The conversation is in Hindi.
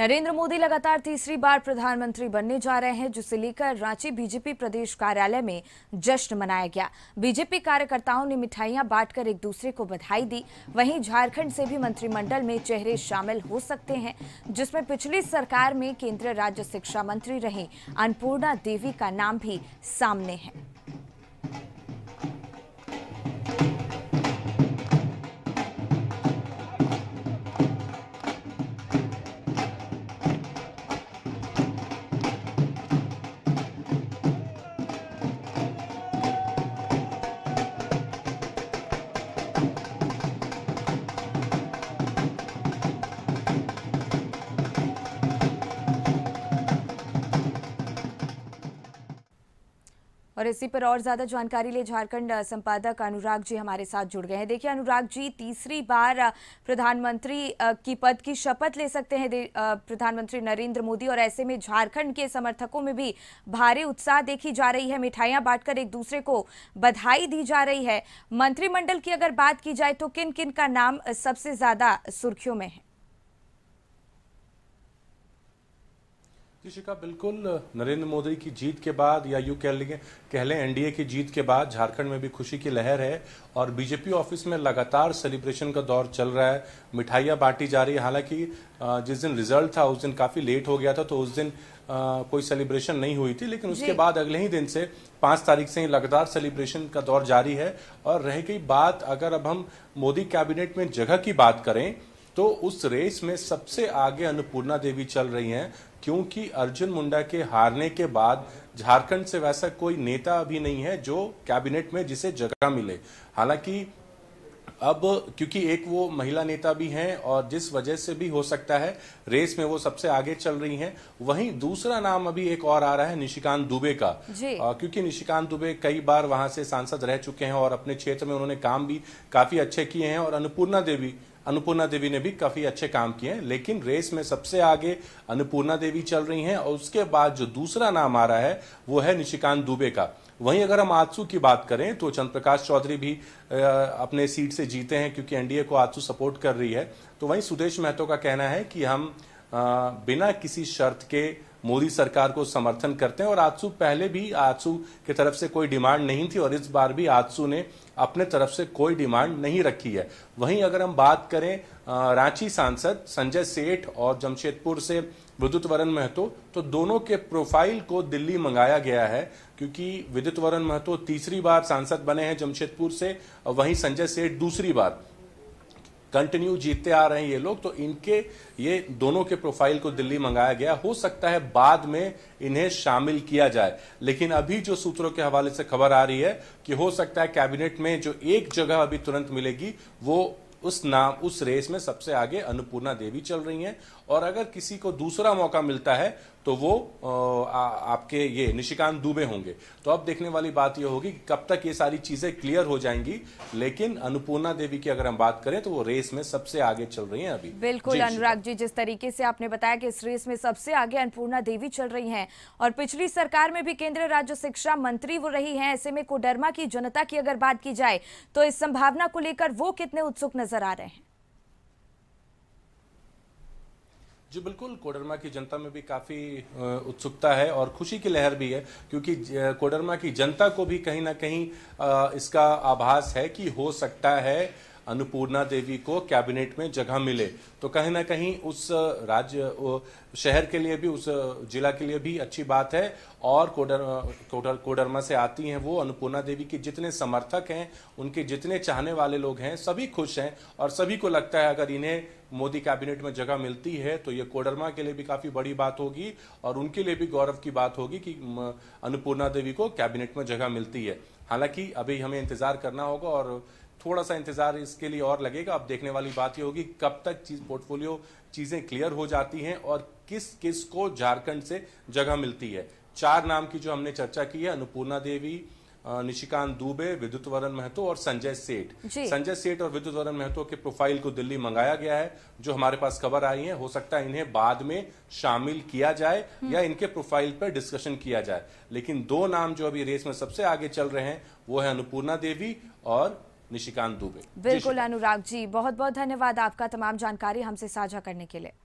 नरेंद्र मोदी लगातार तीसरी बार प्रधानमंत्री बनने जा रहे हैं जिसे लेकर रांची बीजेपी प्रदेश कार्यालय में जश्न मनाया गया बीजेपी कार्यकर्ताओं ने मिठाइयां बांटकर एक दूसरे को बधाई दी वहीं झारखंड से भी मंत्रिमंडल में चेहरे शामिल हो सकते हैं जिसमें पिछली सरकार में केंद्रीय राज्य शिक्षा मंत्री रहे अन्नपूर्णा देवी का नाम भी सामने है और इसी पर और ज्यादा जानकारी लिए झारखंड संपादक अनुराग जी हमारे साथ जुड़ गए हैं देखिए अनुराग जी तीसरी बार प्रधानमंत्री की पद की शपथ ले सकते हैं प्रधानमंत्री नरेंद्र मोदी और ऐसे में झारखंड के समर्थकों में भी भारी उत्साह देखी जा रही है मिठाइयां बांटकर एक दूसरे को बधाई दी जा रही है मंत्रिमंडल की अगर बात की जाए तो किन किन का नाम सबसे ज्यादा सुर्खियों में है जी शिका बिल्कुल नरेंद्र मोदी की जीत के बाद या यूँ कह लेंगे कह लें एनडीए की जीत के बाद झारखंड में भी खुशी की लहर है और बीजेपी ऑफिस में लगातार सेलिब्रेशन का दौर चल रहा है मिठाइयाँ बांटी जा रही है हालांकि जिस दिन रिजल्ट था उस दिन काफ़ी लेट हो गया था तो उस दिन आ, कोई सेलिब्रेशन नहीं हुई थी लेकिन उसके बाद अगले ही दिन से पाँच तारीख से ही लगातार सेलिब्रेशन का दौर जारी है और रह गई बात अगर अब हम मोदी कैबिनेट में जगह की बात करें तो उस रेस में सबसे आगे अन्नपूर्णा देवी चल रही हैं क्योंकि अर्जुन मुंडा के हारने के बाद झारखंड से वैसा कोई नेता अभी नहीं है जो कैबिनेट में जिसे जगह मिले हालांकि अब क्योंकि एक वो महिला नेता भी हैं और जिस वजह से भी हो सकता है रेस में वो सबसे आगे चल रही हैं वहीं दूसरा नाम अभी एक और आ रहा है निशिकांत दुबे का आ, क्योंकि निशिकांत दुबे कई बार वहां से सांसद रह चुके हैं और अपने क्षेत्र में उन्होंने काम भी काफी अच्छे किए हैं और अन्नपूर्णा देवी अनुपूर्णा देवी ने भी काफ़ी अच्छे काम किए हैं लेकिन रेस में सबसे आगे अनुपूर्णा देवी चल रही हैं और उसके बाद जो दूसरा नाम आ रहा है वो है निशिकांत दुबे का वहीं अगर हम आजसू की बात करें तो चंद्र प्रकाश चौधरी भी अपने सीट से जीते हैं क्योंकि एनडीए को आजसू सपोर्ट कर रही है तो वहीं सुदेश महतो का कहना है कि हम बिना किसी शर्त के मोदी सरकार को समर्थन करते हैं और आजसू पहले भी आजसू की तरफ से कोई डिमांड नहीं थी और इस बार भी आजसू ने अपने तरफ से कोई डिमांड नहीं रखी है वहीं अगर हम बात करें रांची सांसद संजय सेठ और जमशेदपुर से विद्युत वरण महतो तो दोनों के प्रोफाइल को दिल्ली मंगाया गया है क्योंकि विद्युत वरण महतो तीसरी बार सांसद बने हैं जमशेदपुर से वहीं संजय सेठ दूसरी बार कंटिन्यू जीतते आ रहे हैं ये लोग तो इनके ये दोनों के प्रोफाइल को दिल्ली मंगाया गया हो सकता है बाद में इन्हें शामिल किया जाए लेकिन अभी जो सूत्रों के हवाले से खबर आ रही है कि हो सकता है कैबिनेट में जो एक जगह अभी तुरंत मिलेगी वो उस नाम उस रेस में सबसे आगे अन्नपूर्णा देवी चल रही हैं और अगर किसी को दूसरा मौका मिलता है तो वो आ, आपके ये निशिकांत दुबे होंगे तो अब देखने वाली बात ये होगी कि कब तक ये सारी चीज़ें क्लियर हो जाएंगी लेकिन अनुपूर्णा देवी की अगर हम बात करें तो वो रेस में सबसे आगे चल रही हैं अभी बिल्कुल अनुराग जी जिस तरीके से आपने बताया कि इस रेस में सबसे आगे अनुपूर्णा देवी चल रही है और पिछली सरकार में भी केंद्रीय राज्य शिक्षा मंत्री वो रही है ऐसे में कोडरमा की जनता की अगर बात की जाए तो इस संभावना को लेकर वो कितने उत्सुक नजर आ रहे हैं जी बिल्कुल कोडरमा की जनता में भी काफ़ी उत्सुकता है और खुशी की लहर भी है क्योंकि कोडरमा की जनता को भी कहीं ना कहीं इसका आभास है कि हो सकता है अनुपूर्णा देवी को कैबिनेट में जगह मिले तो कहीं ना कहीं उस राज्य शहर के लिए भी उस जिला के लिए भी अच्छी बात है और कोडर कोडर कोडरमा से आती हैं वो अनुपूर्णा देवी के जितने समर्थक हैं उनके जितने चाहने वाले लोग हैं सभी खुश हैं और सभी को लगता है अगर इन्हें मोदी कैबिनेट में जगह मिलती है तो ये कोडरमा के लिए भी काफी बड़ी बात होगी और उनके लिए भी गौरव की बात होगी कि अन्नपूर्णा देवी को कैबिनेट में जगह मिलती है हालांकि अभी हमें इंतजार करना होगा और थोड़ा सा इंतजार इसके लिए और लगेगा अब देखने वाली बात ये होगी कब तक चीज पोर्टफोलियो चीजें क्लियर हो जाती हैं और किस किस को झारखंड से जगह मिलती है चार नाम की जो हमने चर्चा की है अनुपूर्णा देवी निशिकांत दुबे विद्युत वरण महतो और संजय सेठ संजय सेठ और विद्युत वरण महतो के प्रोफाइल को दिल्ली मंगाया गया है जो हमारे पास खबर आई है हो सकता है इन्हें बाद में शामिल किया जाए हम्म। या इनके प्रोफाइल पर डिस्कशन किया जाए लेकिन दो नाम जो अभी रेस में सबसे आगे चल रहे हैं वो है अनुपूर्णा देवी और निशिकांत दुबे बिल्कुल अनुराग जी बहुत बहुत धन्यवाद आपका तमाम जानकारी हमसे साझा करने के लिए